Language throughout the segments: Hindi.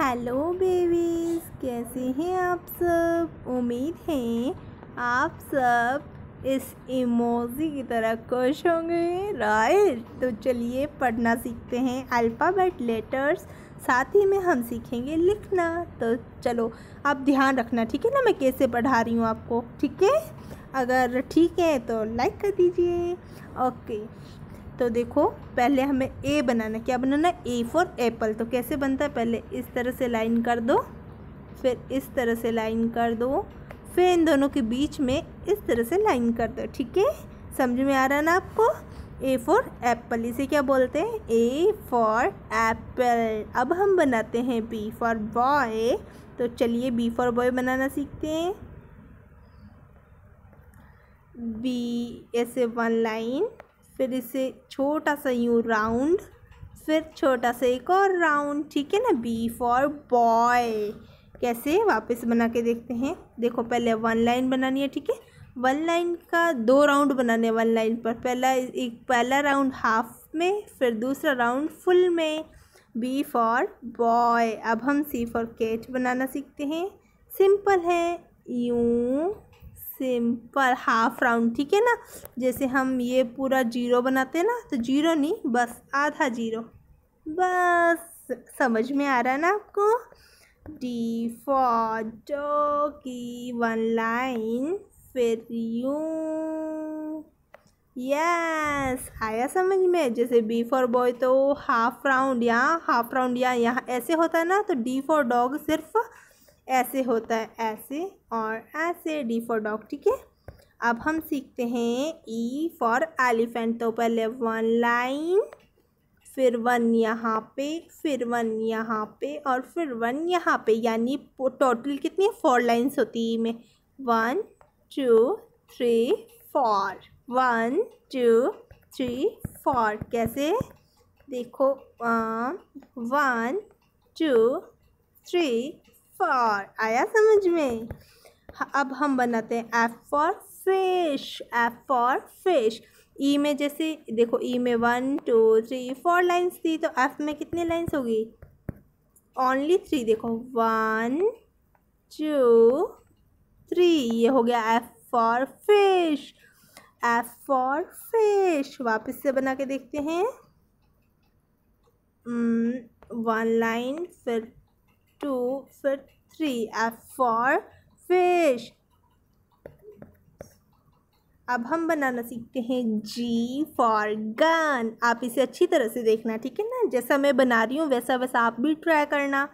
हेलो बेबीज़ कैसे हैं आप सब उम्मीद है आप सब इस इमोजी की तरह खुश होंगे राइट तो चलिए पढ़ना सीखते हैं अल्फ़ाबेट लेटर्स साथ ही में हम सीखेंगे लिखना तो चलो आप ध्यान रखना ठीक है ना मैं कैसे पढ़ा रही हूँ आपको ठीक है अगर ठीक है तो लाइक कर दीजिए ओके तो देखो पहले हमें ए बनाना क्या बनाना ए फॉर एप्पल तो कैसे बनता है पहले इस तरह से लाइन कर दो फिर इस तरह से लाइन कर दो फिर इन दोनों के बीच में इस तरह से लाइन कर दो ठीक है समझ में आ रहा है ना आपको ए फॉर एप्पल इसे क्या बोलते हैं ए फॉर एप्पल अब हम बनाते हैं बी फॉर बॉय तो चलिए बी फॉर बॉय बनाना सीखते हैं बी ऐसे वन लाइन फिर इसे छोटा सा यूँ राउंड फिर छोटा सा एक और राउंड ठीक है ना बी फॉर बॉय कैसे वापस बना के देखते हैं देखो पहले वन लाइन बनानी है ठीक है वन लाइन का दो राउंड बनाने वन लाइन पर पहला एक पहला राउंड हाफ में फिर दूसरा राउंड फुल में बी फॉर बॉय अब हम सी फॉर कैट बनाना सीखते हैं सिंपल है यूँ सिंपल हाफ राउंड ठीक है ना जैसे हम ये पूरा जीरो बनाते हैं ना तो जीरो नहीं बस आधा जीरो बस समझ में आ रहा है ना आपको डी फॉर डो की वन लाइन फिर यू यस आया समझ में जैसे बी फॉर बॉय तो हाफ राउंड यहाँ हाफ राउंड यहाँ यहाँ ऐसे होता है ना तो डी फॉर डॉग सिर्फ ऐसे होता है ऐसे और ऐसे डी फॉर डॉग ठीक है अब हम सीखते हैं ई फॉर एलिफेंट तो पहले वन लाइन फिर वन यहाँ पे फिर वन यहाँ पे और फिर वन यहाँ पे यानी टोटल कितनी फोर लाइंस होती है e में one two three four one two three four कैसे देखो वन टू थ्री फॉर आया समझ में अब हम बनाते हैं F for fish F for fish E में जैसे देखो ई e में one two three four lines थी तो एफ में कितनी लाइन्स होगी ओनली थ्री देखो वन टू थ्री ये हो गया F for fish F for fish वापस से बना के देखते हैं वन hmm, लाइन फिर two, for three. F for fish. अब हम बनाना सीखते हैं जी फॉर गन आप इसे अच्छी तरह से देखना ठीक है ना जैसा मैं बना रही हूँ वैसा वैसा आप भी ट्राई करना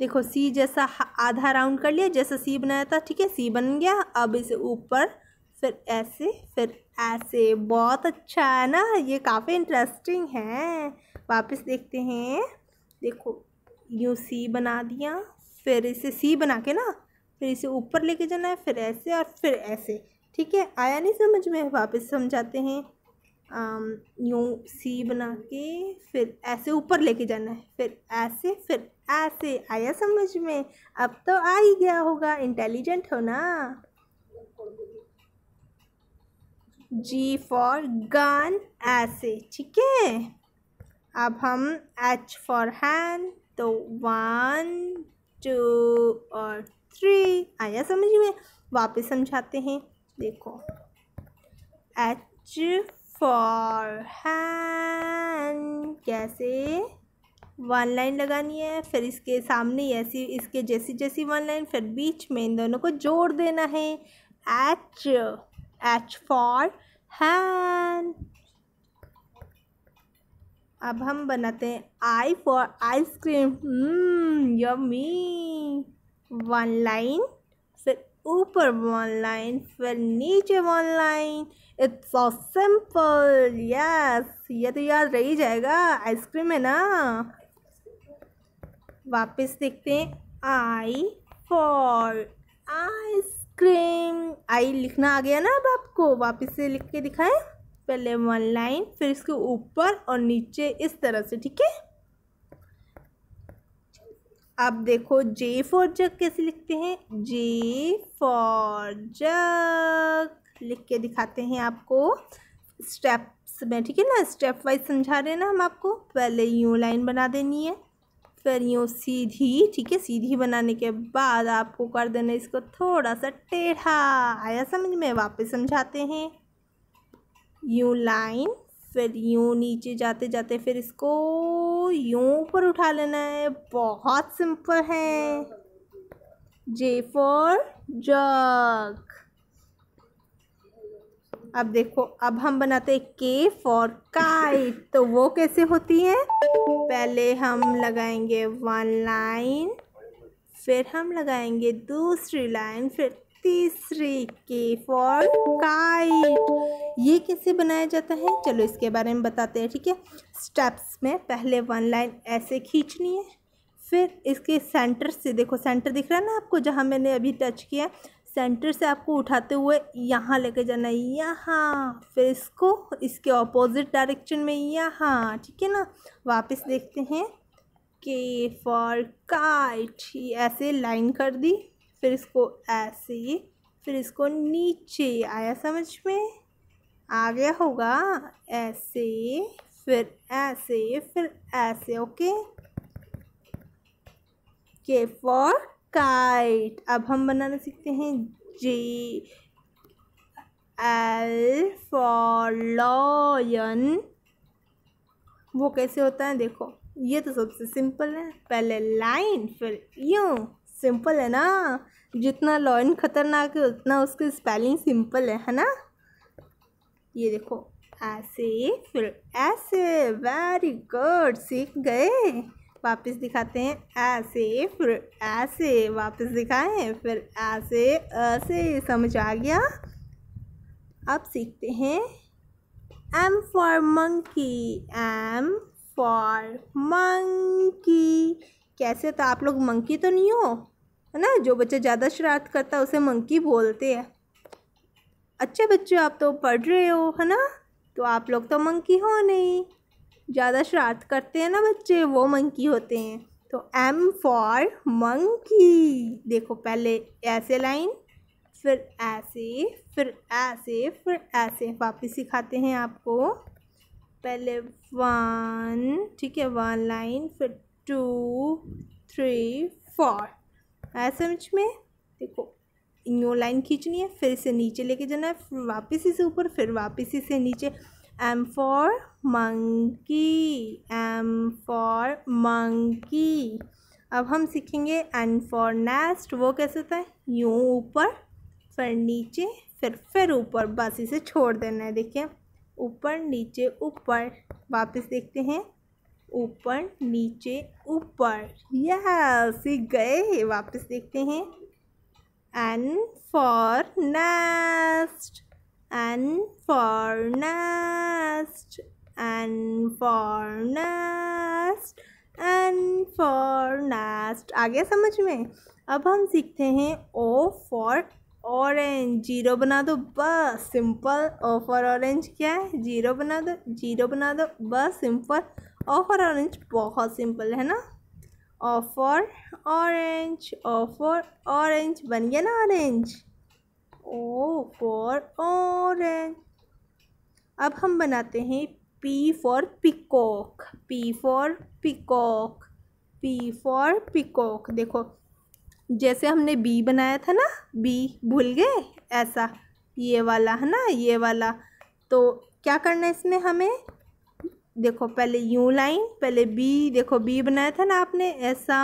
देखो सी जैसा आधा राउंड कर लिया जैसा सी बनाया था ठीक है सी बन गया अब इसे ऊपर फिर ऐसे फिर ऐसे बहुत अच्छा है ना ये काफ़ी इंटरेस्टिंग है वापस देखते हैं देखो यूँ सी बना दिया फिर इसे सी बना के ना फिर इसे ऊपर लेके जाना है फिर ऐसे और फिर ऐसे ठीक है आया नहीं समझ में वापस समझाते हैं यूँ सी बना के फिर ऐसे ऊपर लेके जाना है फिर ऐसे फिर ऐसे आया समझ में अब तो आ ही गया होगा इंटेलिजेंट हो ना जी फॉर गन ऐसे ठीक है अब हम एच फॉर हैंड तो वन टू और थ्री आया हाँ, समझ में वापस समझाते हैं देखो एच फॉर हैन कैसे वन लाइन लगानी है फिर इसके सामने ऐसी इसके जैसी जैसी वन लाइन फिर बीच में इन दोनों को जोड़ देना है एच एच फॉर हैन अब हम बनाते हैं I for ice cream yummy one line फिर ऊपर वन लाइन फिर नीचे one line it's so simple yes ये तो याद रह ही जाएगा आइसक्रीम है ना वापस देखते हैं आई फॉर आइसक्रीम आई लिखना आ गया ना अब आपको वापस से लिख के दिखाएं पहले वन लाइन फिर इसके ऊपर और नीचे इस तरह से ठीक है आप देखो जे फॉर जग कैसे लिखते हैं जे फॉर जग लिख के दिखाते हैं आपको स्टेप्स में ठीक है ना स्टेप वाइज समझा रहे हैं ना हम आपको पहले यूँ लाइन बना देनी है फिर यूँ सीधी ठीक है सीधी बनाने के बाद आपको कर देना इसको थोड़ा सा टेढ़ा आया समझ में वापस समझाते हैं यूँ लाइन फिर यूँ नीचे जाते जाते फिर इसको यूँ ऊपर उठा लेना है बहुत सिंपल है जे फॉर जग अब देखो अब हम बनाते हैं के फॉर काइट तो वो कैसे होती है पहले हम लगाएंगे वन लाइन फिर हम लगाएंगे दूसरी लाइन फिर तीसरे के फॉर काइट ये कैसे बनाया जाता है चलो इसके बारे में बताते हैं ठीक है स्टेप्स में पहले वन लाइन ऐसे खींचनी है फिर इसके सेंटर से देखो सेंटर दिख रहा है ना आपको जहाँ मैंने अभी टच किया सेंटर से आपको उठाते हुए यहाँ लेके जाना है यहाँ फिर इसको इसके ऑपोजिट डायरेक्शन में यहाँ ठीक है ना वापस देखते हैं के फॉर काइट ऐसे लाइन कर दी फिर इसको ऐसे फिर इसको नीचे आया समझ में आ गया होगा ऐसे फिर ऐसे फिर ऐसे ओके के फॉर काइट अब हम बनाना सीखते हैं जे एल फॉर लॉयन वो कैसे होता है देखो ये तो सबसे सिंपल है पहले लाइन फिर यू सिंपल है ना जितना लॉइन ख़तरनाक है उतना उसकी स्पेलिंग सिंपल है है ना ये देखो ऐसे फिर ऐसे वेरी गुड सीख गए वापस दिखाते हैं ऐसे फिर ऐसे वापस दिखाएं फिर ऐसे ऐसे समझ आ गया अब सीखते हैं M for monkey M for monkey कैसे तो आप लोग मंकी तो नहीं हो है ना जो बच्चा ज़्यादा शरारत करता है उसे मंकी बोलते हैं अच्छे बच्चे आप तो पढ़ रहे हो है ना तो आप लोग तो मंकी हो नहीं ज़्यादा शरारत करते हैं ना बच्चे वो मंकी होते हैं तो एम फॉर मंकी देखो पहले ऐसे लाइन फिर ऐसे फिर ऐसे फिर ऐसे वापस सिखाते हैं आपको पहले वन ठीक है वन लाइन फिर टू थ्री फोर आया समझ में देखो न्यू लाइन खींचनी है फिर इसे नीचे लेके जाना है फिर वापस इसे ऊपर फिर वापस इसे नीचे M for monkey M for monkey अब हम सीखेंगे एन फॉर नेस्ट वो कैसे होता है यूँ ऊपर फिर नीचे फिर फिर ऊपर बस इसे छोड़ देना है देखिए ऊपर नीचे ऊपर वापस देखते हैं ऊपर नीचे ऊपर यह सीख गए वापस देखते हैं N for nest N for nest N for nest N for nest आ गया समझ में अब हम सीखते हैं ओ फॉर ऑरेंज जीरो बना दो बस सिंपल ओ फॉर ऑरेंज क्या है जीरो बना दो जीरो बना दो बस सिंपल ऑफर ऑरेंज बहुत सिंपल है ना O for orange O for orange बन गया ना ऑरेंज ओ फॉर ऑरेंज अब हम बनाते हैं P for peacock P for peacock P for peacock देखो जैसे हमने बी बनाया था ना बी भूल गए ऐसा ये वाला है ना ये वाला तो क्या करना है इसमें हमें देखो पहले यू लाइन पहले बी देखो बी बनाया था ना आपने ऐसा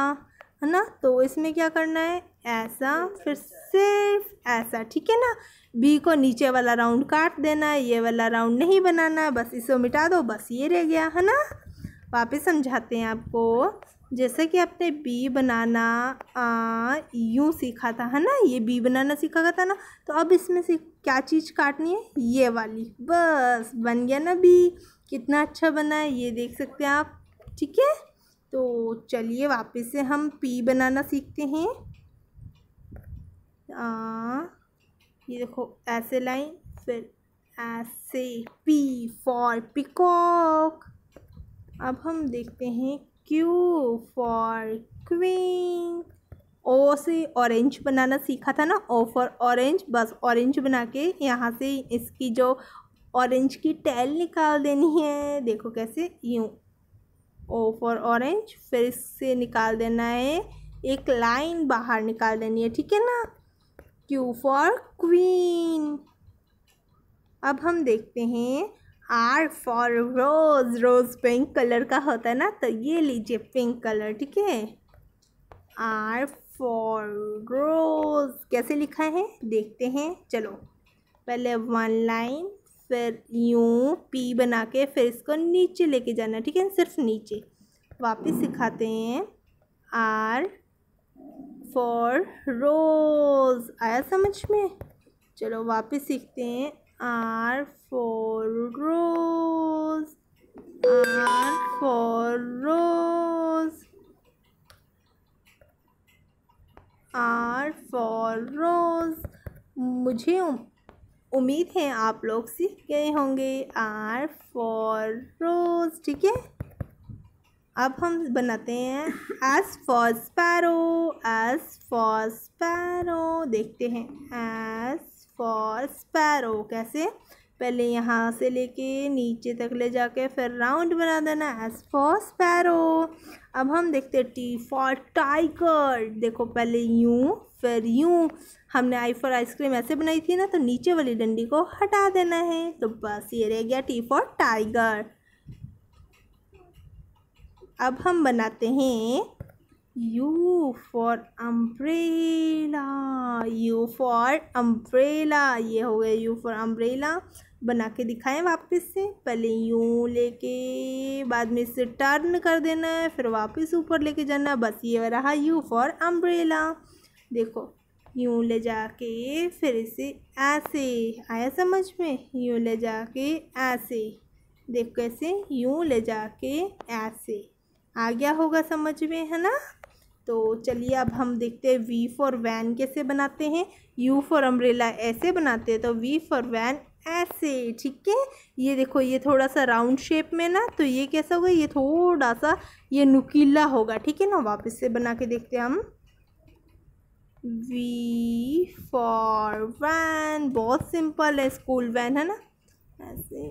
है ना तो इसमें क्या करना है ऐसा फिर सिर्फ ऐसा ठीक है ना बी को नीचे वाला राउंड काट देना है ये वाला राउंड नहीं बनाना है बस इसे मिटा दो बस ये रह गया है ना वापस समझाते हैं आपको जैसे कि आपने बी बनाना आ, यूं सीखा था है ना ये बी बनाना सीखा गया था ना तो अब इसमें से क्या चीज़ काटनी है ये वाली बस बन गया ना बी कितना अच्छा बना है ये देख सकते हैं आप ठीक है तो चलिए वापस से हम पी बनाना सीखते हैं आ, ये देखो ऐसे लाइन फिर ऐसे पी फॉर पिकॉक अब हम देखते हैं क्यू फॉर क्वीन ओ से ऑरेंज बनाना सीखा था ना ओ फॉर ऑरेंज बस ऑरेंज बना के यहाँ से इसकी जो ऑरेंज की टैल निकाल देनी है देखो कैसे यूँ ओ फॉर ऑरेंज फिर इससे निकाल देना है एक लाइन बाहर निकाल देनी है ठीक है ना क्यू फॉर क्वीन अब हम देखते हैं R for rose rose pink colour का होता है ना तो ये लीजिए पिंक कलर ठीक है आर फॉर रोज़ कैसे लिखा है देखते हैं चलो पहले वन लाइन फिर यूँ पी बना के फिर इसको नीचे लेके जाना ठीक है सिर्फ नीचे वापस सिखाते हैं आर फॉर रोज़ आया समझ में चलो वापस सीखते हैं R for rose R for rose R for rose मुझे उम्मीद है आप लोग सीख गए होंगे आर फॉर रोज़ ठीक है अब हम बनाते हैं S for sparrow S for sparrow देखते हैं एस फॉर स्पैरो कैसे पहले यहाँ से लेके नीचे तक ले जाके फिर राउंड बना देना एस फॉर स्पैरो अब हम देखते हैं टी फॉर टाइगर देखो पहले यूँ फिर यूँ हमने आई फॉर आइसक्रीम ऐसे बनाई थी ना तो नीचे वाली डंडी को हटा देना है तो बस ये रह गया टी फॉर टाइगर अब हम बनाते हैं U for umbrella U for umbrella ये हो गया यू फॉर अम्ब्रेला बना के दिखाएं वापस से पहले यूँ लेके बाद में इसे टर्न कर देना है फिर वापस ऊपर लेके जाना बस ये रहा यू फॉर अम्ब्रेला देखो यूँ ले जाके फिर से ऐसे आया समझ में यूँ ले जाके ऐसे देखो कैसे यूँ ले जाके ऐसे आ गया होगा समझ में है ना तो चलिए अब हम देखते हैं वी फॉर वैन कैसे बनाते हैं यू फॉर अम्ब्रेला ऐसे बनाते हैं तो वी फॉर वैन ऐसे ठीक है ये देखो ये थोड़ा सा राउंड शेप में ना तो ये कैसा होगा ये थोड़ा सा ये नुकीला होगा ठीक है ना वापस से बना के देखते हैं हम वी फॉर वैन बहुत सिंपल है स्कूल वैन है ना ऐसे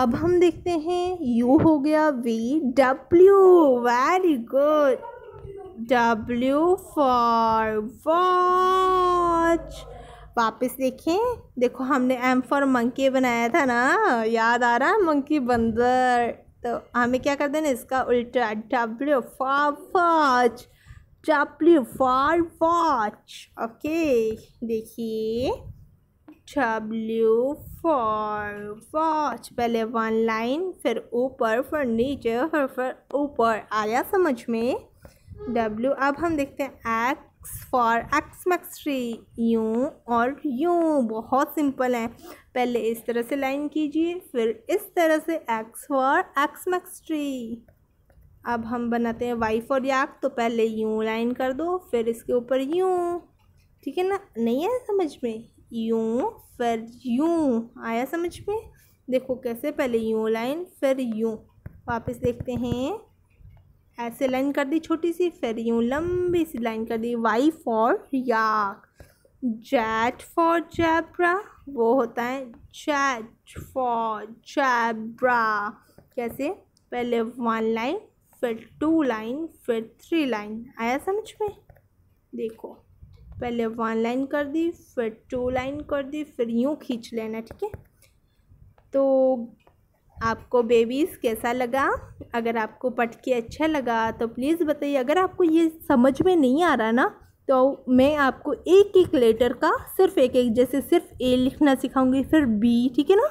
अब हम देखते हैं यू हो गया V W very good W for watch वापस देखें देखो हमने एम फॉर मंकी बनाया था ना याद आ रहा है मंकी बंदर तो हमें क्या कर देना इसका उल्टा W for watch W for watch okay देखिए डब्ल्यू फॉर वॉच पहले वन लाइन फिर ऊपर फिर नीचे फिर फिर ऊपर आया समझ में डब्ल्यू अब हम देखते हैं X for Xmas tree यूँ और यूँ बहुत सिंपल है पहले इस तरह से लाइन कीजिए फिर इस तरह से X for Xmas tree अब हम बनाते हैं वाई फॉर याक तो पहले यूँ लाइन कर दो फिर इसके ऊपर यूँ ठीक है ना नहीं आया समझ में यूँ फिर यूँ आया समझ में देखो कैसे पहले यूँ लाइन फिर यूँ वापस देखते हैं ऐसे लाइन कर दी छोटी सी फिर यूँ लंबी सी लाइन कर दी Y for yak Z for zebra वो होता है जैट फॉर जैब्रा कैसे पहले वन लाइन फिर टू लाइन फिर थ्री लाइन आया समझ में देखो पहले वन लाइन कर दी फिर टू लाइन कर दी फिर यूँ खींच लेना ठीक है तो आपको बेबीज़ कैसा लगा अगर आपको पटके अच्छा लगा तो प्लीज़ बताइए अगर आपको ये समझ में नहीं आ रहा ना तो मैं आपको एक एक लेटर का सिर्फ एक एक जैसे सिर्फ ए लिखना सिखाऊंगी फिर बी ठीक है ना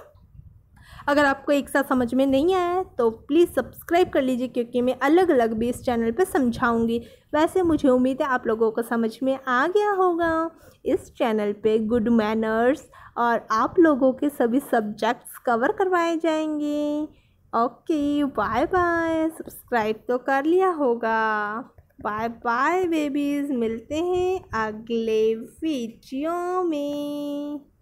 अगर आपको एक साथ समझ में नहीं आया तो प्लीज़ सब्सक्राइब कर लीजिए क्योंकि मैं अलग अलग भी इस चैनल पर समझाऊंगी वैसे मुझे उम्मीद है आप लोगों को समझ में आ गया होगा इस चैनल पे गुड मैनर्स और आप लोगों के सभी सब्जेक्ट्स कवर करवाए जाएंगे ओके बाय बाय सब्सक्राइब तो कर लिया होगा बाय बाय बेबीज़ मिलते हैं अगले वीडियो में